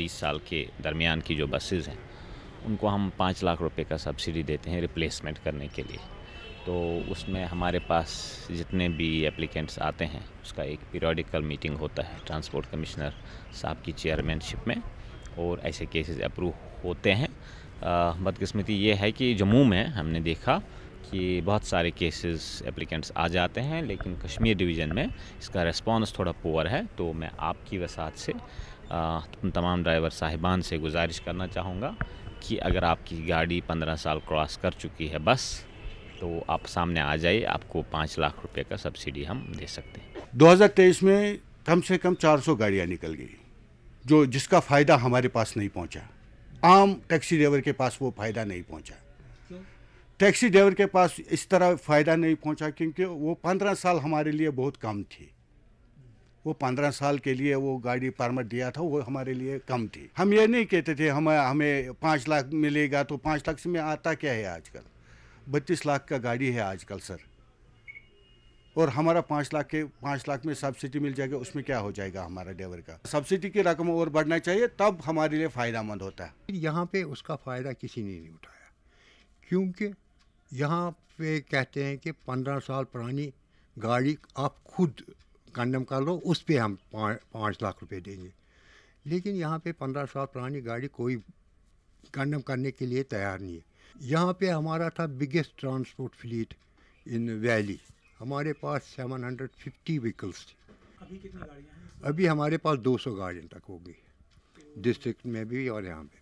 बीस साल के दरमियान की जो बसेज़ हैं उनको हम पाँच लाख रुपए का सब्सिडी देते हैं रिप्लेसमेंट करने के लिए तो उसमें हमारे पास जितने भी एप्लीकेंट्स आते हैं उसका एक पीरियडिकल मीटिंग होता है ट्रांसपोर्ट कमिश्नर साहब की चेयरमैनशिप में और ऐसे केसेस अप्रूव होते हैं बदकिस्मती ये है कि जम्मू में हमने देखा कि बहुत सारे केसेस एप्लीकेंट्स आ जाते हैं लेकिन कश्मीर डिवीज़न में इसका रिस्पांस थोड़ा पुअर है तो मैं आपकी वसात से तमाम ड्राइवर साहिबान से गुजारिश करना चाहूँगा कि अगर आपकी गाड़ी पंद्रह साल क्रॉस कर चुकी है बस तो आप सामने आ जाइए आपको पाँच लाख रुपये का सब्सिडी हम दे सकते हैं दो में कम से कम सौ गाड़ियाँ निकल गई जो जिसका फ़ायदा हमारे पास नहीं पहुँचा आम टैक्सी ड्राइवर के पास वो फ़ायदा नहीं पहुँचा टैक्सी ड्राइवर के पास इस तरह फ़ायदा नहीं पहुंचा क्योंकि वो पंद्रह साल हमारे लिए बहुत कम थी वो पंद्रह साल के लिए वो गाड़ी परमिट दिया था वो हमारे लिए कम थी हम ये नहीं कहते थे हमें हमें पाँच लाख मिलेगा तो पाँच लाख से में आता क्या है आजकल बत्तीस लाख का गाड़ी है आजकल सर और हमारा पाँच लाख के पाँच लाख में सब्सिडी मिल जाएगा उसमें क्या हो जाएगा हमारा ड्राइवर का सब्सिडी की रकम और बढ़ना चाहिए तब हमारे लिए फ़ायदा मंद होता है यहाँ पे उसका फ़ायदा किसी ने नहीं उठाया क्योंकि यहाँ पे कहते हैं कि पंद्रह साल पुरानी गाड़ी आप खुद कंडम कर लो उस पर हम पाँच लाख रुपए देंगे लेकिन यहाँ पे पंद्रह साल पुरानी गाड़ी कोई कंडम करने के लिए तैयार नहीं है यहाँ पे हमारा था biggest transport fleet in valley हमारे पास 750 व्हीकल्स थी अभी कितनी अभी हमारे पास 200 गाड़ियाँ तक होगी डिस्ट्रिक्ट में भी और यहाँ पे